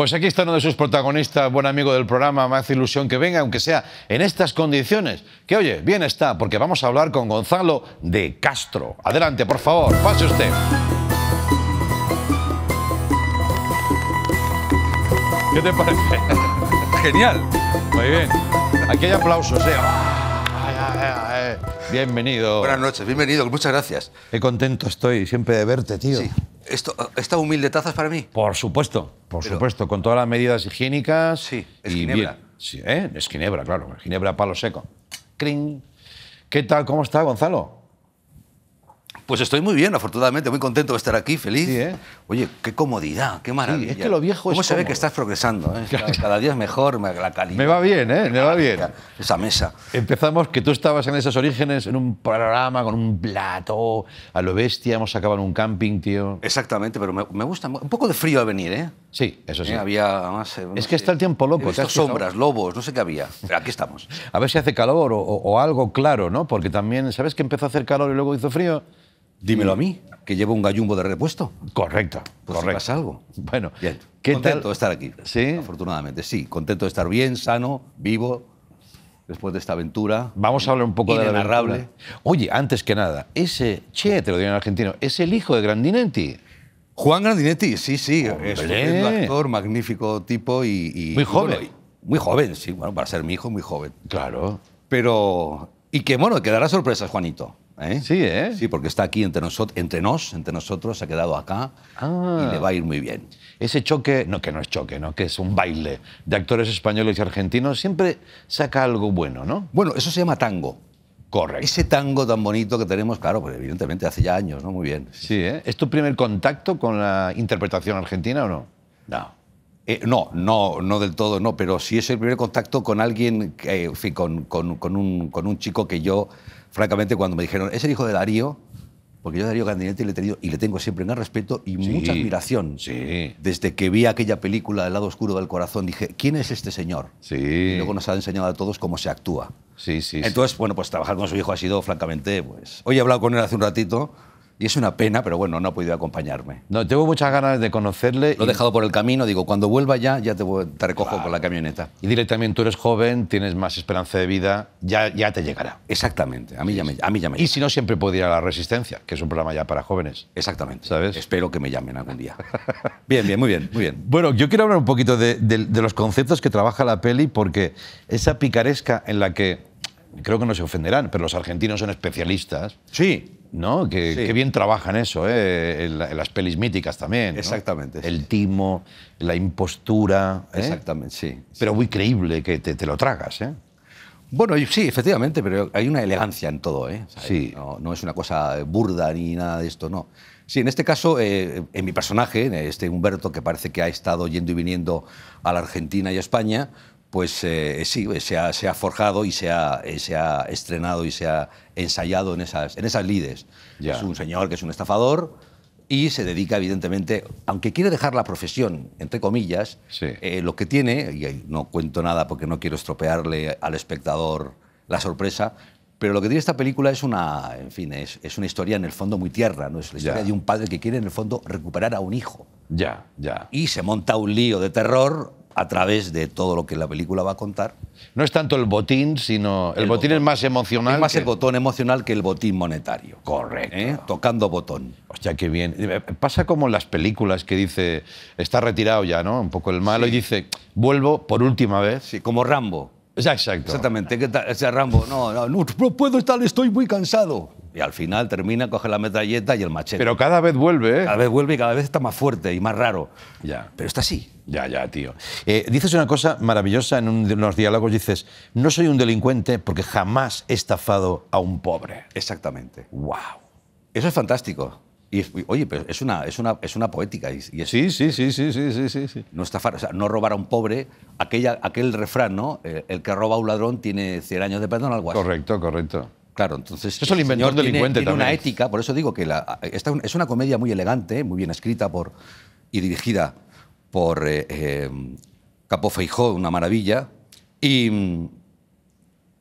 Pues aquí está uno de sus protagonistas, buen amigo del programa, me hace ilusión que venga, aunque sea en estas condiciones. Que oye, bien está, porque vamos a hablar con Gonzalo de Castro. Adelante, por favor, pase usted. ¿Qué te parece? Genial. Muy bien. Aquí hay aplausos, ¿eh? Bienvenido. Buenas noches, bienvenido, muchas gracias. Qué contento estoy siempre de verte, tío. Esto, ¿Esta humilde tazas para mí? Por supuesto, por supuesto, con todas las medidas higiénicas. Sí, es ginebra. Sí, ¿eh? Es ginebra, claro, ginebra palo seco. ¿Qué tal? ¿Cómo está, Gonzalo? Pues estoy muy bien, afortunadamente, muy contento de estar aquí, feliz. ¿eh? Oye, qué comodidad, qué maravilla. es que lo viejo ¿Cómo se ve que estás progresando? Eh? Cada, día es mejor, la calidad. Me va bien, ¿eh? Me va bien. Esa mesa. Empezamos que tú estabas en esos orígenes, en un programa con un plato, a lo bestia, hemos acabado en un camping, tío. Exactamente, pero me, gusta. Un poco de frío a venir, ¿eh? Sí, eso sí. ¿Eh? había, más... Eh, es que está el tiempo loco. Estas sombras, lobos, no sé qué había. Pero aquí estamos. a ver si hace calor o, o, algo claro, ¿no? Porque también, ¿sabes que empezó a hacer calor y luego hizo frío? Dímelo a mí, que llevo un gallumbo de repuesto. Correcto. Pues correcto. pasa algo. Bueno, ¿Qué contento de estar aquí. Sí. Afortunadamente, sí. Contento de estar bien, sano, vivo. Después de esta aventura. Vamos a hablar un poco de la Oye, antes que nada, ese che, te lo digo en argentino, es el hijo de Grandinetti. Juan Grandinetti, sí, sí. Es un actor, magnífico tipo y. muy joven. muy joven, sí, bueno, para ser mi hijo, muy joven. Claro. Pero. Y que, bueno, quedará sorpresa sorpresas, Juanito. ¿Eh? Sí, ¿eh? Sí, porque está aquí entre, nosotros, entre nos, entre nosotros, se ha quedado acá ah. y le va a ir muy bien. Ese choque, no que no es choque, ¿no? que es un baile de actores españoles y argentinos, siempre saca algo bueno, ¿no? Bueno, eso se llama tango. Correcto. Ese tango tan bonito que tenemos, claro, pues evidentemente hace ya años, ¿no? Muy bien. Sí, ¿eh? ¿Es tu primer contacto con la interpretación argentina o no? No. Eh, no, no, no del todo, no, pero sí es el primer contacto con alguien, en con un chico que yo francamente, cuando me dijeron, es el hijo de Darío, porque yo a Darío Candinetti le tenido y le tengo siempre gran respeto y mucha admiración. Desde que vi aquella película El lado oscuro del corazón, dije, ¿quién es este señor? Sí. Y luego nos ha enseñado a todos cómo se actúa. Sí, sí. Entonces, bueno, pues trabajar con su hijo ha sido, francamente, pues. Hoy he hablado con él hace un ratito y es una pena, pero bueno, no ha podido acompañarme. No, tengo muchas ganas de conocerle. Lo he dejado por el camino, digo, cuando vuelva ya, ya te, te recojo con la camioneta. Y directamente tú eres joven, tienes más esperanza de vida, ya, ya te llegará. Exactamente, a mí ya me, a mí Y si no, siempre puedo ir a La Resistencia, que es un programa ya para jóvenes. Exactamente. ¿Sabes? Espero que me llamen algún día. bien, bien, muy bien, muy bien. Bueno, yo quiero hablar un poquito de los conceptos que trabaja la peli, porque esa picaresca en la que creo que no se ofenderán, pero los argentinos son especialistas. Sí. ¿no? Que, bien trabajan eso, en, ¿eh? las pelis míticas también. Exactamente. El timo, la impostura. ¿eh? Exactamente, sí. Pero muy creíble que te, lo tragas. ¿eh? Bueno, sí, efectivamente, pero hay una elegancia en todo. ¿eh? sí. No, es una cosa burda ni nada de esto, no. Sí, en este caso, eh, en mi personaje, este Humberto, que parece que ha estado yendo y viniendo a la Argentina y a España, pues eh, eh, sí, eh, se ha, forjado y se ha, estrenado y se ha ensayado en esas, lides. Es un señor que es un estafador y se dedica, evidentemente, aunque quiere dejar la profesión, entre comillas, lo que tiene, y no cuento nada porque no quiero estropearle al espectador la sorpresa, pero lo que tiene esta película es una, en fin, es, una historia en el fondo muy tierra, ¿no? Es la historia de un padre que quiere en el fondo recuperar a un hijo. Ya, ya. Y se monta un lío de terror a través de todo lo que la película va a contar. No es tanto el botín, sino. El, botín, es más emocional. Es más el botón emocional que el botín monetario. Correcto. ¿Eh? Tocando botón. O sea, qué bien. Eh, pasa como en las películas que dice. Está retirado ya, ¿no? Un poco el malo y dice. Vuelvo por última vez. Sí, como Rambo. Exacto. Exactamente. Ese Rambo, no, no, no, puedo estar, estoy muy cansado. Y al final termina, coge la metralleta y el machete. Pero cada vez vuelve, ¿eh? Cada vez vuelve y cada vez está más fuerte y más raro. Ya. Pero está así. Ya, ya, tío. Eh, dices una cosa maravillosa en unos diálogos, dices, no soy un delincuente porque jamás he estafado a un pobre. Exactamente. ¡Wow! Eso es fantástico. Y, oye, pero es una, es una, es una poética. sí, sí, sí, sí, sí, No no robar a un pobre. Aquella, aquel refrán, ¿no? Eh, el, que roba a un ladrón tiene 100 años de perdón, al así. Correcto, correcto. Claro, entonces. Es el delincuente tiene una ética, por eso digo que es una comedia muy elegante, muy bien escrita por, y dirigida por eh, eh, Capo Feijó, una maravilla. Y,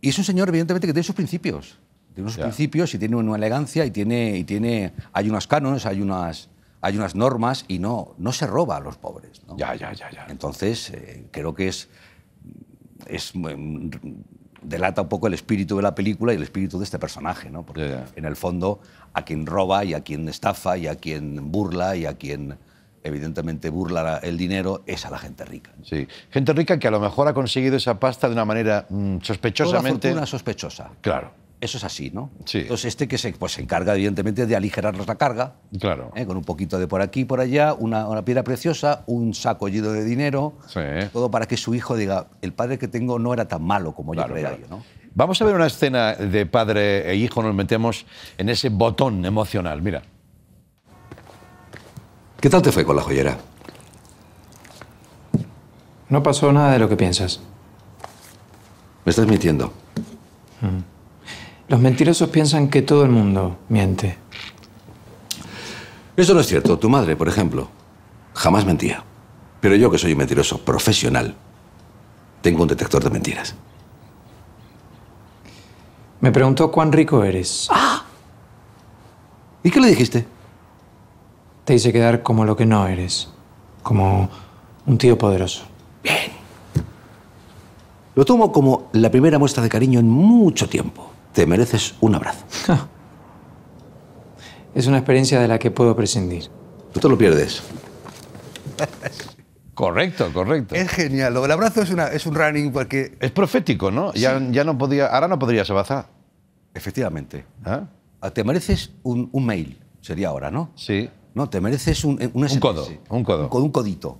y es un señor, evidentemente, que tiene sus principios tiene unos principios y tiene una elegancia y tiene, y tiene hay unos cánones, hay unas, hay unas normas y no, no se roba a los pobres. Ya, ya, ya, Entonces, eh, creo que es, es em, delata un poco el espíritu de la película y el espíritu de este personaje, ¿no? Porque en el fondo a quien roba y a quien estafa y a quien burla y a quien evidentemente burla el dinero es a la gente rica. Sí, gente rica que a lo mejor ha conseguido esa pasta de una manera mm, sospechosamente... una fortuna sospechosa. Claro. Eso es así, ¿no? Sí. Entonces, este que se, pues, se encarga, evidentemente, de aligerarnos la carga. Claro. ¿eh? Con un poquito de por aquí, por allá, una, piedra preciosa, un saco lleno de dinero. Todo para que su hijo diga: el padre que tengo no era tan malo como yo creía ¿no? Vamos a ver una escena de padre e hijo, nos metemos en ese botón emocional. Mira. ¿Qué tal te fue con la joyera? No pasó nada de lo que piensas. Me estás mintiendo. Mm. Los mentirosos piensan que todo el mundo miente. Eso no es cierto. Tu madre, por ejemplo, jamás mentía. Pero yo, que soy un mentiroso profesional, tengo un detector de mentiras. Me preguntó cuán rico eres. ¿Y qué le dijiste? Te hice quedar como lo que no eres. Como un tío poderoso. Bien. Lo tomo como la primera muestra de cariño en mucho tiempo. Te mereces un abrazo. Es una experiencia de la que puedo prescindir. Tú te lo pierdes. Correcto, correcto. Es genial. El abrazo es, una, es un running porque... Es profético, ¿no? Ya, ya no podía, ahora no podrías abrazar. Efectivamente. ¿Ah? Ah, te mereces un, mail, sería ahora, ¿no? Sí. No, te mereces un, un, un codo, un codo. un codito.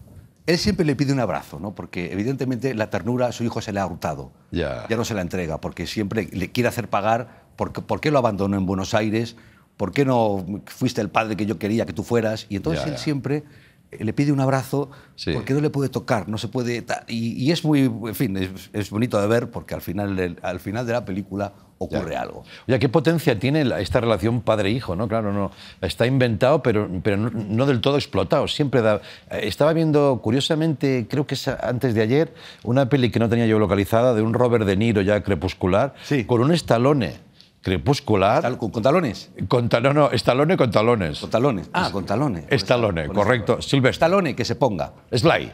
Él siempre le pide un abrazo, ¿no? porque evidentemente la ternura a su hijo se le ha hurtado. Ya no se la entrega, porque siempre le quiere hacer pagar por, por qué lo abandonó en Buenos Aires, por qué no fuiste el padre que yo quería que tú fueras. Y entonces él siempre eh, le pide un abrazo porque no le puede tocar, no se puede... Y, es muy, en fin, es, bonito de ver porque al final, al final de la película ocurre algo. Oye, ¿qué potencia tiene esta relación padre-hijo? ¿no? Claro, no, está inventado, pero, pero no del todo explotado. Siempre eh, Estaba viendo, curiosamente, creo que es antes de ayer, una peli que no tenía yo localizada de un Robert De Niro ya crepuscular, con un estalone crepuscular. ¿Con, talones? Con, no, no, estalone con talones. Con talones. Ah, con talones. Estalone, correcto. Estalone. Silvestre. Estalone, que se ponga. Sly.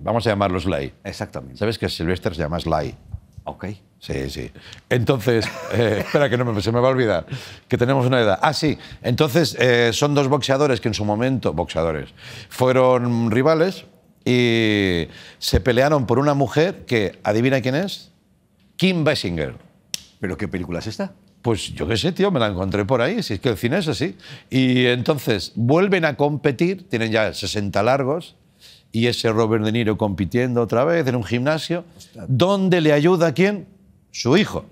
Vamos a llamarlo Sly. Exactamente. ¿Sabes que Silvestre se llama Sly? Ok. Sí, sí. Entonces, eh, espera que no me, se me va a olvidar, que tenemos una edad. Ah, sí. Entonces, eh, son dos boxeadores que en su momento, boxeadores, fueron rivales y se pelearon por una mujer que, adivina quién es, Kim Basinger. ¿Pero qué película es esta? Pues yo qué sé, tío, me la encontré por ahí, si es que el cine es así. Y entonces vuelven a competir, tienen ya 60 largos, y ese Robert De Niro compitiendo otra vez en un gimnasio, ¿Dónde le ayuda a quién? Su hijo.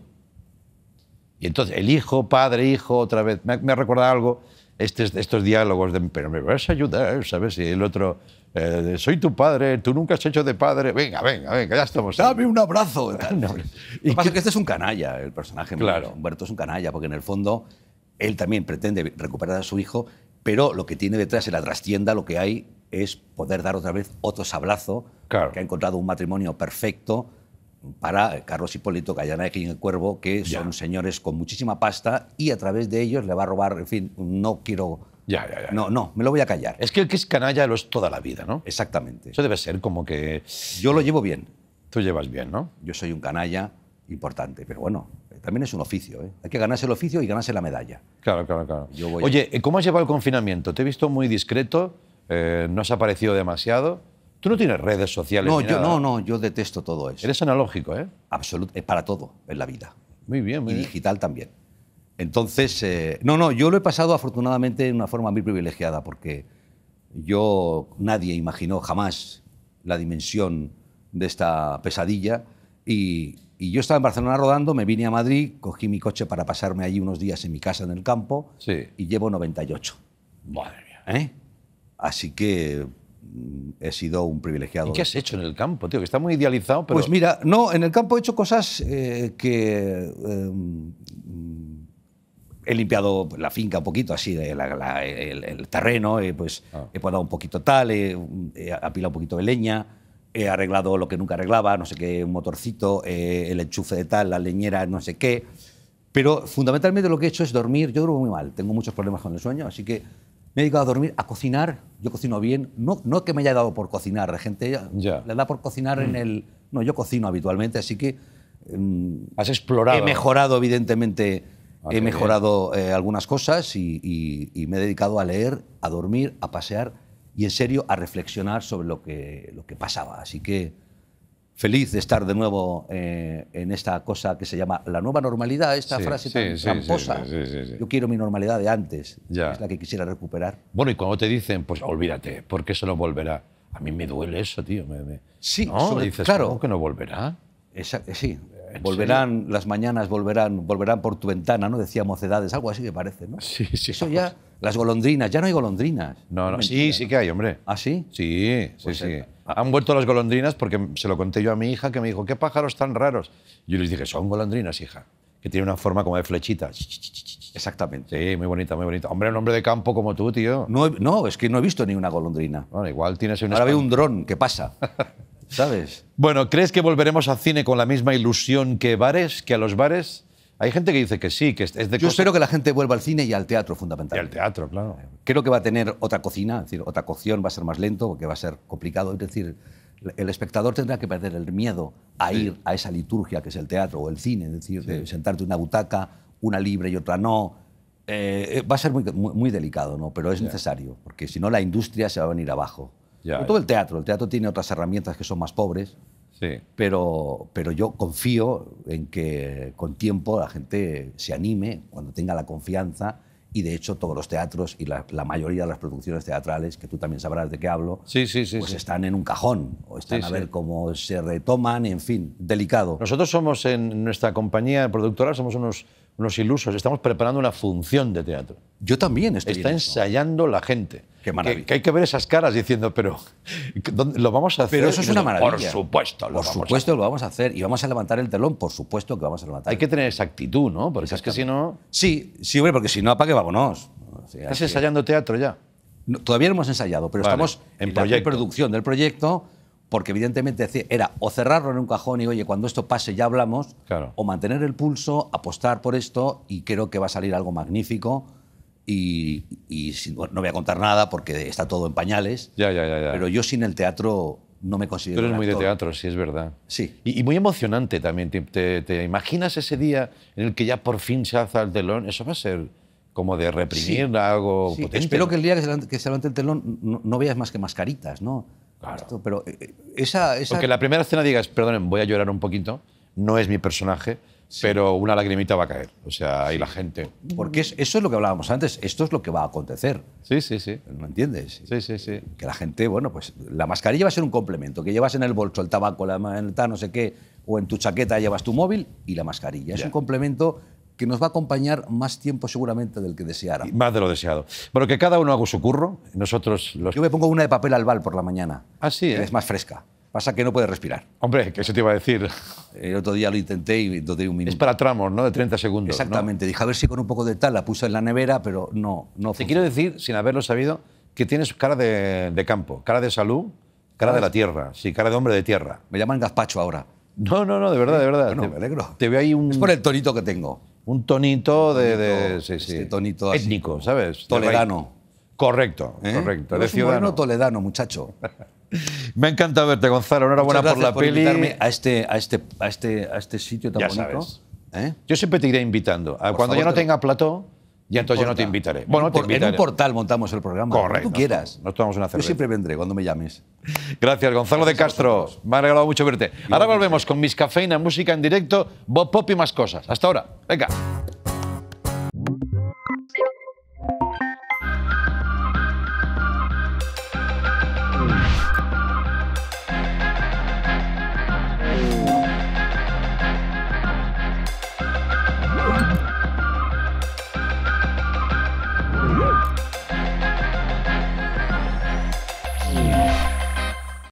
Y entonces el hijo, padre, hijo, otra vez, me, recuerda algo, estos, estos diálogos de, pero me vas a ayudar, ¿sabes? Y el otro, eh, soy tu padre, tú nunca has hecho de padre, venga, venga, venga, ya estamos. Dame un abrazo. y Lo que pasa es que este es un canalla, el personaje. Claro. Humberto es un canalla, porque en el fondo él también pretende recuperar a su hijo pero lo que tiene detrás en la trastienda lo que hay es poder dar otra vez otro sablazo, claro. que ha encontrado un matrimonio perfecto para Carlos Hipólito, Cayana y el Cuervo, que son señores con muchísima pasta y a través de ellos le va a robar, en fin, no quiero... Ya, ya, ya. No, no, me lo voy a callar. Es que el que es canalla lo es toda la vida, ¿no? Exactamente. Eso debe ser como que... Yo lo llevo bien. Tú llevas bien, ¿no? Yo soy un canalla importante. Pero bueno, también es un oficio. ¿eh? Hay que ganarse el oficio y ganarse la medalla. Claro, claro, claro. Oye, ¿cómo has llevado el confinamiento? Te he visto muy discreto, eh, no has aparecido demasiado. Tú no tienes redes sociales. No, yo no, no, yo detesto todo eso. Eres analógico, ¿eh? Absoluto, es para todo en la vida. Muy bien, muy y digital también. Entonces, eh, no, no, yo lo he pasado afortunadamente de una forma muy privilegiada, porque yo nadie imaginó jamás la dimensión de esta pesadilla y, y yo estaba en Barcelona rodando, me vine a Madrid, cogí mi coche para pasarme allí unos días en mi casa en el campo y llevo 98. Madre mía. ¿Eh? Así que mm, he sido un privilegiado. ¿Y qué has hecho en el campo, tío? Que está muy idealizado, pero... Pues mira, no, en el campo he hecho cosas eh, que... Em, he limpiado la finca un poquito, así, eh, la, el, terreno, pues ah. he podado un poquito tal, he apilado un poquito de leña, he arreglado lo que nunca arreglaba, no sé qué, un motorcito, eh, el enchufe de tal, la leñera, no sé qué. Pero fundamentalmente lo que he hecho es dormir. Yo duermo muy mal, tengo muchos problemas con el sueño, así que me he dedicado a dormir, a cocinar. Yo cocino bien. No, no que me haya dado por cocinar, la gente le da por cocinar en mm. el. No, yo cocino habitualmente, así que. Em, Has explorado. He mejorado, evidentemente. Ah, he mejorado eh, algunas cosas y, y me he dedicado a leer, a dormir, a pasear y en serio a reflexionar sobre lo que, lo que pasaba. Así que feliz de estar de nuevo eh, en esta cosa que se llama la nueva normalidad, esta frase tan sí, Yo quiero mi normalidad de antes, es la que quisiera recuperar. Bueno, y cuando te dicen, pues olvídate, porque eso no volverá. A mí me duele eso, tío. Me, me... Sí, claro. ¿cómo que no volverá? Eh, sí, volverán las mañanas, volverán, volverán por tu ventana, ¿no? Decía Mocedades, algo así que parece, ¿no? Sí, sí. Eso ya... Las golondrinas, ya no hay golondrinas. No, sí, sí que hay, hombre. ¿Ah, sí? Sí, pues sí, sí. Han vuelto las golondrinas porque se lo conté yo a mi hija que me dijo, ¿qué pájaros tan raros? Yo les dije, son golondrinas, hija, que tienen una forma como de flechita. Exactamente. Sí, muy bonita, muy bonita. Hombre, un hombre de campo como tú, tío. No, no es que no he visto ni una golondrina. Bueno, igual tienes una... Ahora veo un dron que pasa. ¿Sabes? Bueno, ¿crees que volveremos al cine con la misma ilusión que bares, que a los bares? Hay gente que dice que sí, que es de Yo espero que la gente vuelva al cine y al teatro, fundamentalmente. Y al teatro, claro. Creo que va a tener otra cocina, es decir, otra cocción, va a ser más lento, porque va a ser complicado. Es decir, el espectador tendrá que perder el miedo a ir a esa liturgia que es el teatro o el cine, es decir, sentarte en una butaca, una libre y otra no. Eh, eh, va a ser muy, delicado, ¿no? Pero es necesario, porque si no la industria se va a venir abajo. Yeah, todo el teatro. El teatro tiene otras herramientas que son más pobres, pero, pero yo confío en que con tiempo la gente se anime cuando tenga la confianza y de hecho todos los teatros y la, mayoría de las producciones teatrales, que tú también sabrás de qué hablo, pues están en un cajón o están a ver cómo se retoman, en fin, delicado. Nosotros somos en nuestra compañía productora, somos unos, unos ilusos, estamos preparando una función de teatro. Yo también estoy. Está ensayando la gente. Que, hay que ver esas caras diciendo, pero ¿lo vamos a hacer? Pero eso es una maravilla. Por supuesto, lo vamos supuesto a lo vamos a hacer. Y vamos a levantar el telón, por supuesto que vamos a levantar. Hay que tener esa actitud, ¿no? Porque es que si no. Sí, sí, hombre, porque si no, ¿para vámonos. vamos? ¿Estás ensayando teatro ya? todavía no hemos ensayado, pero estamos en, producción del proyecto porque evidentemente era o cerrarlo en un cajón y oye, cuando esto pase ya hablamos, o mantener el pulso, apostar por esto y creo que va a salir algo magnífico y, no voy a contar nada porque está todo en pañales. Ya, ya, ya, Pero yo sin el teatro no me considero. Tú eres muy de teatro, sí, es verdad. Sí. Y, muy emocionante también. ¿Te, imaginas ese día en el que ya por fin se alza el telón? Eso va a ser como de reprimir algo sí. Espero que el día que se, levante el telón no, veas más que mascaritas, ¿no? Claro. pero eh, eh, esa, esa... Porque la primera escena digas, perdonen, voy a llorar un poquito, no es mi personaje, pero una lagrimita va a caer. O sea, ahí la gente. Porque eso es lo que hablábamos antes, esto es lo que va a acontecer. Sí, sí, sí. ¿Me entiendes? Sí, sí, sí. Que la gente, bueno, pues la mascarilla va a ser un complemento, que llevas en el bolso el tabaco, la manta, no sé qué, o en tu chaqueta llevas tu móvil y la mascarilla. Es un complemento que nos va a acompañar más tiempo seguramente del que deseara. Más de lo deseado. Bueno, que cada uno haga su curro. Nosotros Yo me pongo una de papel albal por la mañana. Ah, sí. ¿eh? Es más fresca. Pasa que no puede respirar. Hombre, ¿qué se te iba a decir. El otro día lo intenté y no un minuto. Es para tramos, ¿no? De 30 segundos. Exactamente. Dije, a ver si con un poco de tal la puse en la nevera, pero no. no te quiero decir, sin haberlo sabido, que tienes cara de, campo, cara de salud, cara de la ah. tierra. Sí, cara de hombre de tierra. Me llaman gazpacho ahora. No, no, no, de verdad, de verdad. te, me alegro. Te veo ahí un. Es por el tonito que tengo. Un tonito, de. de sí, sí. Este tonito Étnico, ¿sabes? Toledano. Correcto, ¿Eh? correcto. de ciudadano. toledano, muchacho. Me ha encantado verte, Gonzalo. Enhorabuena por la peli. Invitarme a este, a este, a este, a este sitio tan bonito. ¿Eh? Yo siempre te iré invitando. Ah, cuando yo no tenga plató, ya entonces yo no te invitaré. Bueno, en, te un portal montamos el programa. Correcto. Tú quieras. Nos tomamos una cerveza. Yo siempre vendré cuando me llames. Gracias, Gonzalo de Castro. Me ha regalado mucho verte. Ahora volvemos con mis cafeína, música en directo, Bob Pop y más cosas. Hasta ahora. Venga.